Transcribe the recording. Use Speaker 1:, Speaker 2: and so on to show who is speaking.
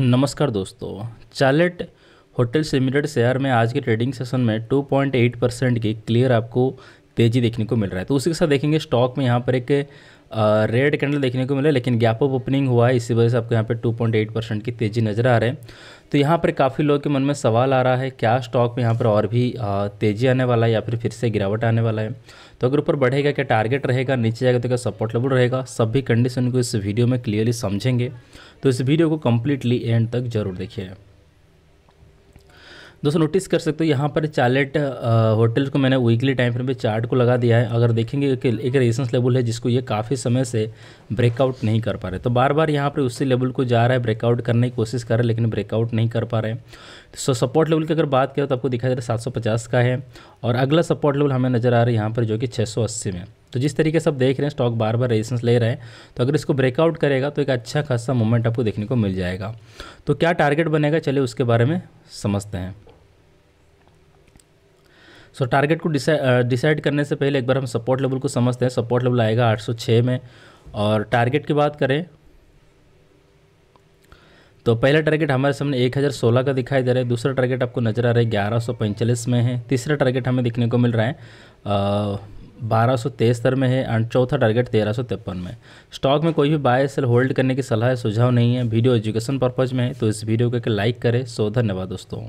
Speaker 1: नमस्कार दोस्तों Charlotte hotels limited share में आज के ट्रेडिंग सेशन में 2.8 परसेंट की क्लियर आपको तेज़ी देखने को मिल रहा है तो उसी के साथ देखेंगे स्टॉक में यहाँ पर एक रेड कैंडल देखने को मिला लेकिन गैप ऑफ ओपनिंग हुआ है इसी वजह से आपको यहाँ पे 2.8 परसेंट की तेज़ी नज़र आ रहे हैं तो यहाँ पर काफ़ी लोगों के मन में सवाल आ रहा है क्या स्टॉक में यहाँ पर और भी तेज़ी आने वाला है या फिर फिर से गिरावट आने वाला है तो अगर ऊपर बढ़ेगा क्या टारगेट रहेगा नीचे जाएगा तो क्या सपोर्ट लेवल रहेगा सभी कंडीशन को इस वीडियो में क्लियरली समझेंगे तो इस वीडियो को कम्प्लीटली एंड तक जरूर देखिए दोस्तों नोटिस कर सकते हो यहाँ पर चार्लेट होटल्स को मैंने वीकली टाइम फ्रेम पे चार्ट को लगा दिया है अगर देखेंगे कि एक रेजिस्टेंस लेवल है जिसको ये काफ़ी समय से ब्रेकआउट नहीं कर पा रहे तो बार बार यहाँ पर उसी लेवल को जा रहा है ब्रेकआउट करने की कोशिश कर रहा है लेकिन ब्रेकआउट नहीं कर पा रहे सो सपोर्ट लेवल की अगर बात करें तो आपको दिखाई दे रहा है सात का है और अगला सपोर्ट लेवल हमें नज़र आ रहा है यहाँ पर जो कि छः में तो जिस तरीके से आप देख रहे हैं स्टॉक बार बार रेजिस्टेंस ले रहे हैं तो अगर इसको ब्रेकआउट करेगा तो एक अच्छा खासा मूवमेंट आपको देखने को मिल जाएगा तो क्या टारगेट बनेगा चलिए उसके बारे में समझते हैं सो so, टारगेट को डिसाइड uh, करने से पहले एक बार हम सपोर्ट लेवल को समझते हैं सपोर्ट लेवल आएगा 806 में और टारगेट की बात करें तो पहला टारगेट हमारे सामने 1016 का दिखाई दे रहा है दूसरा टारगेट आपको नज़र आ रहा है ग्यारह में है तीसरा टारगेट हमें दिखने को मिल रहा है uh, बारह सौ में है एंड चौथा टारगेट तेरह सौ में स्टॉक में कोई भी बाय सेल होल्ड करने की सलाह सुझाव नहीं है वीडियो एजुकेशन पर्पज़ में है तो इस वीडियो को लाइक करें सो धन्यवाद दोस्तों